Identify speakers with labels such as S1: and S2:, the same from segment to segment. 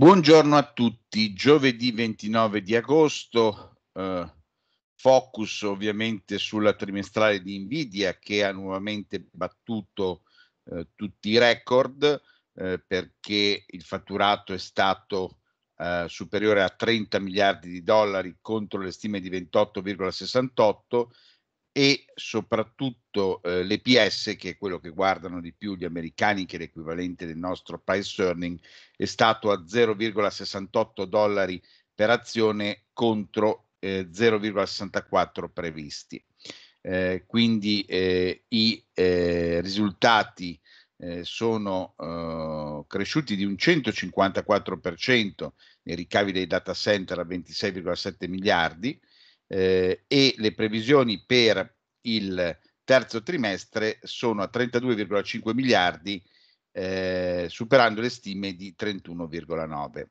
S1: Buongiorno a tutti, giovedì 29 di agosto, eh, focus ovviamente sulla trimestrale di Nvidia che ha nuovamente battuto eh, tutti i record eh, perché il fatturato è stato eh, superiore a 30 miliardi di dollari contro le stime di 28,68 e soprattutto eh, l'EPS, che è quello che guardano di più gli americani, che è l'equivalente del nostro price earning, è stato a 0,68 dollari per azione contro eh, 0,64 previsti. Eh, quindi eh, i eh, risultati eh, sono cresciuti di un 154% nei ricavi dei data center a 26,7 miliardi, eh, e le previsioni per il terzo trimestre sono a 32,5 miliardi, eh, superando le stime di 31,9.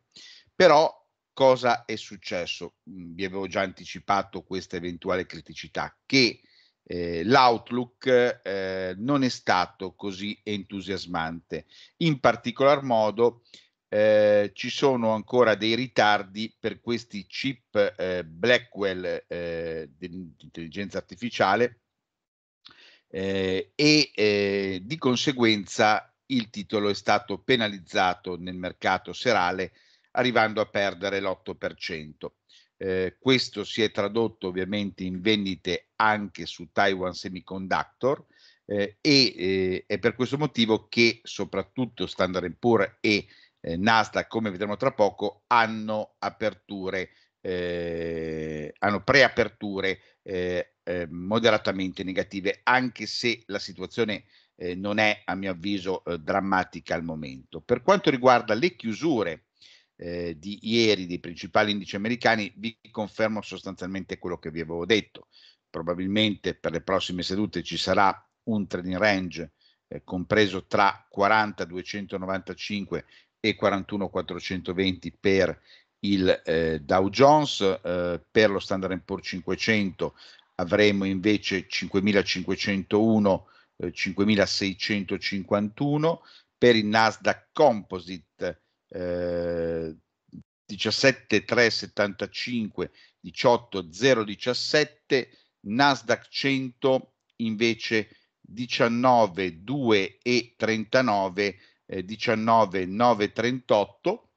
S1: Però cosa è successo? Mm, vi avevo già anticipato questa eventuale criticità, che eh, l'outlook eh, non è stato così entusiasmante, in particolar modo eh, ci sono ancora dei ritardi per questi chip eh, Blackwell eh, di intelligenza artificiale eh, e eh, di conseguenza il titolo è stato penalizzato nel mercato serale arrivando a perdere l'8%. Eh, questo si è tradotto ovviamente in vendite anche su Taiwan Semiconductor e è per questo motivo che soprattutto Standard Poor's e eh, Nasdaq, come vedremo tra poco, hanno aperture, eh, hanno preaperture eh, eh moderatamente negative, anche se la situazione eh, non è, a mio avviso, eh, drammatica al momento. Per quanto riguarda le chiusure di ieri dei principali indici americani, vi confermo sostanzialmente quello che vi avevo detto. Probabilmente per le prossime sedute ci sarà un trading range compreso tra 40 e 295 e 41,420 per il eh, Dow Jones, eh, per lo Standard Poor's 500 avremo invece 5501, eh, 5651, per il Nasdaq Composite eh, 17375, 18017, Nasdaq 100 invece 19,2 e 39 eh, 19 938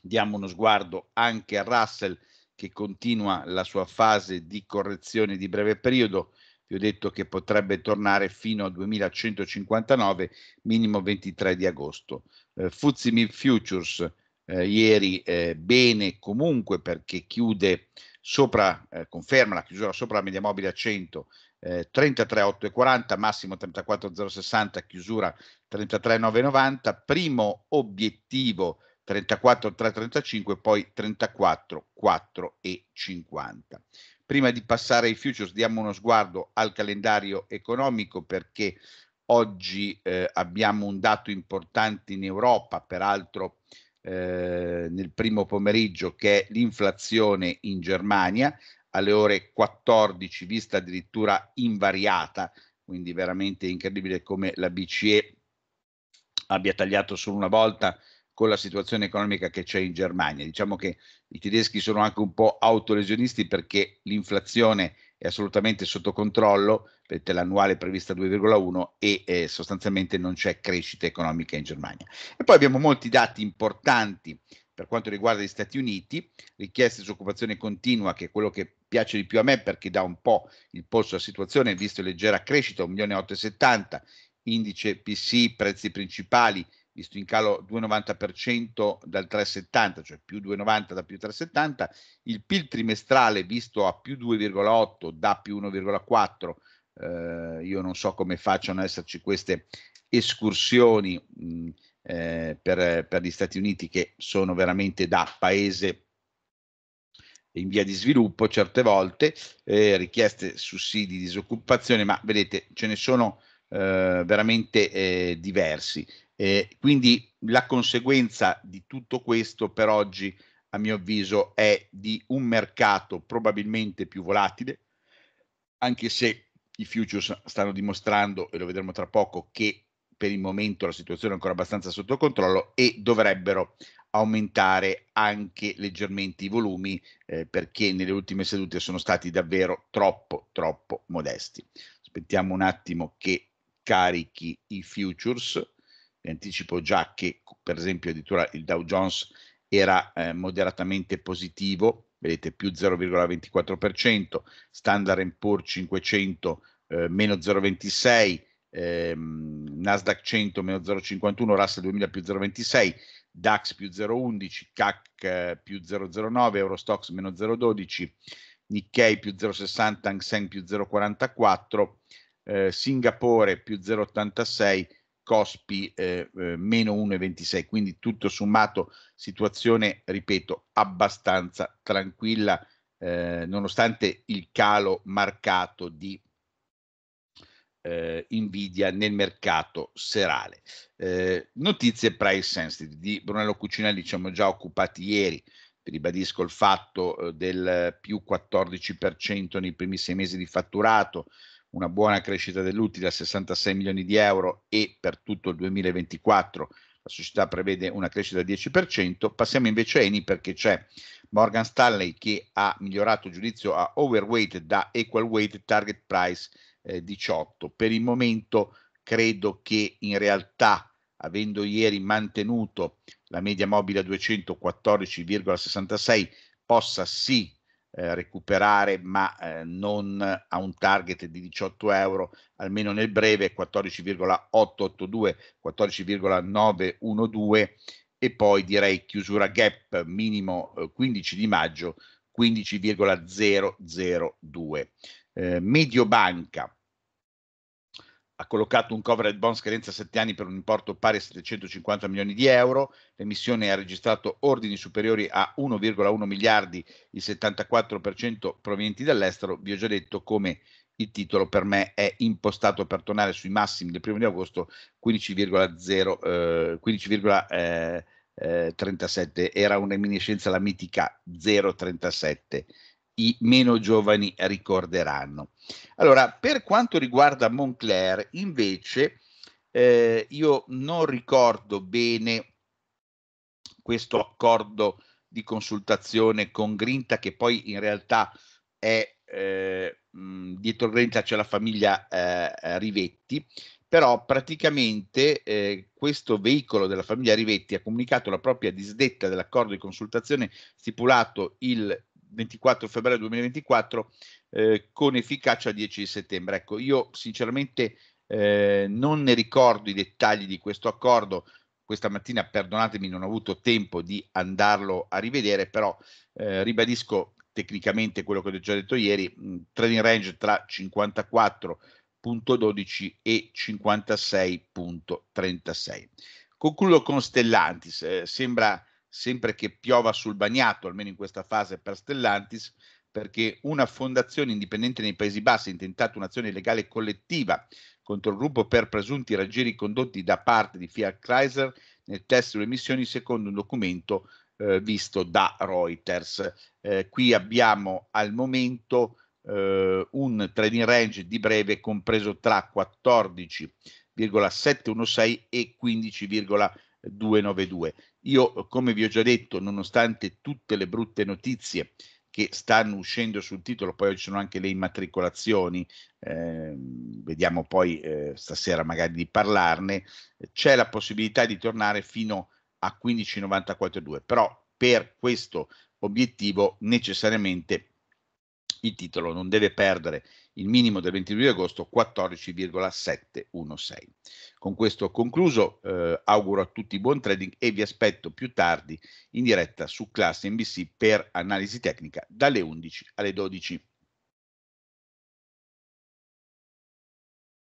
S1: diamo uno sguardo anche a Russell che continua la sua fase di correzione di breve periodo vi ho detto che potrebbe tornare fino a 2159 minimo 23 di agosto eh, Fuzzi Futures eh, ieri eh, bene comunque perché chiude sopra, eh, conferma la chiusura sopra la media mobile a 100 eh, 33,840, massimo 34,060, chiusura 33,990, primo obiettivo 34,335, poi 34,450. Prima di passare ai futures diamo uno sguardo al calendario economico perché oggi eh, abbiamo un dato importante in Europa, peraltro eh, nel primo pomeriggio, che è l'inflazione in Germania alle ore 14, vista addirittura invariata, quindi veramente incredibile come la BCE abbia tagliato solo una volta con la situazione economica che c'è in Germania. Diciamo che i tedeschi sono anche un po' autolesionisti perché l'inflazione è assolutamente sotto controllo, vedete l'annuale prevista 2,1 e eh, sostanzialmente non c'è crescita economica in Germania. E poi abbiamo molti dati importanti per quanto riguarda gli Stati Uniti, richieste di disoccupazione continua, che è quello che piace di più a me perché dà un po' il polso alla situazione, visto leggera crescita, 1.870.000, indice PCI, prezzi principali, visto in calo 2,90% dal 3,70, cioè più 2,90 da più 3,70, il PIL trimestrale visto a più 2,8 da più 1,4, eh, io non so come facciano ad esserci queste escursioni mh, mm, eh, per, per, gli Stati Uniti che sono veramente da paese in via di sviluppo certe volte, eh, richieste sussidi, disoccupazione, ma vedete ce ne sono eh, veramente eh, diversi. quindi la conseguenza di tutto questo per oggi, a mio avviso, è di un mercato probabilmente più volatile, anche se i futures stanno dimostrando, e lo vedremo tra poco, che per il momento la situazione è ancora abbastanza sotto controllo e dovrebbero aumentare anche leggermente i volumi eh, perché nelle ultime sedute sono stati davvero troppo troppo modesti. Aspettiamo un attimo che carichi i futures. Vi anticipo già che per esempio addirittura il Dow Jones era eh, moderatamente positivo, vedete più 0,24%, Standard Poor's 500 eh, meno 0,26%, ehm, Nasdaq 100 meno 0,51, Russell 2000 più 0,26, DAX più 0,11, CAC eh, più 0,09, Eurostox meno 0,12, Nikkei più 0,60, Hang Seng più 0,44, eh, Singapore più 0,86, Cospi eh, eh, meno 1,26. Quindi tutto sommato situazione, ripeto, abbastanza tranquilla, eh, nonostante il calo marcato di eh, invidia nel mercato serale. Eh, notizie price sensitive di Brunello Cucinelli, ci siamo già occupati ieri, ribadisco il fatto eh, del più 14% nei primi sei mesi di fatturato, una buona crescita dell'utile a 66 milioni di euro e per tutto il 2024 la società prevede una crescita del 10%. Passiamo invece a Eni perché c'è Morgan Stanley che ha migliorato il giudizio a overweight da equal weight target price 2018. Eh, per il momento credo che in realtà, avendo ieri mantenuto la media mobile a 214,66, possa sì eh, recuperare, ma eh, non a un target di 18 euro, almeno nel breve 14,882, 14,912 e poi direi chiusura gap minimo 15 eh, di maggio 15,002 eh, Mediobanca ha collocato un covered bond scadenza 7 anni per un importo pari a 750 milioni di euro, l'emissione ha registrato ordini superiori a 1,1 miliardi, il 74% provenienti dall'estero, vi ho già detto come il titolo per me è impostato per tornare sui massimi del 1 di agosto 15,0 eh, 15,37 eh, eh, era un'eminiscenza alla mitica 0,37 i meno giovani ricorderanno. Allora, per quanto riguarda Moncler, invece, eh, io non ricordo bene questo accordo di consultazione con Grinta, che poi in realtà è eh, mh, dietro Grinta c'è la famiglia eh, Rivetti, però praticamente eh, questo veicolo della famiglia Rivetti ha comunicato la propria disdetta dell'accordo di consultazione stipulato il 24 febbraio 2024 eh, con efficacia 10 settembre. Ecco, io sinceramente eh, non ne ricordo i dettagli di questo accordo, questa mattina, perdonatemi, non ho avuto tempo di andarlo a rivedere, però eh, ribadisco tecnicamente quello che ho già detto ieri, mh, trading range tra 54.12 e 56.36. Concludo con Stellantis, eh, sembra sempre che piova sul bagnato, almeno in questa fase per Stellantis, perché una fondazione indipendente nei Paesi Bassi ha intentato un'azione legale collettiva contro il gruppo per presunti raggiri condotti da parte di Fiat Chrysler nel test sulle emissioni secondo un documento eh, visto da Reuters. Eh, qui abbiamo al momento eh, un trading range di breve compreso tra 14,716 e 15,5. 292. Io, come vi ho già detto, nonostante tutte le brutte notizie che stanno uscendo sul titolo, poi ci sono anche le immatricolazioni, eh, vediamo poi eh, stasera magari di parlarne, c'è la possibilità di tornare fino a 15,94,2, però per questo obiettivo necessariamente il titolo non deve perdere il minimo del 22 agosto 14,716. Con questo concluso, eh, auguro a tutti buon trading e vi aspetto più tardi in diretta su Class NBC per analisi tecnica dalle 11 alle 12.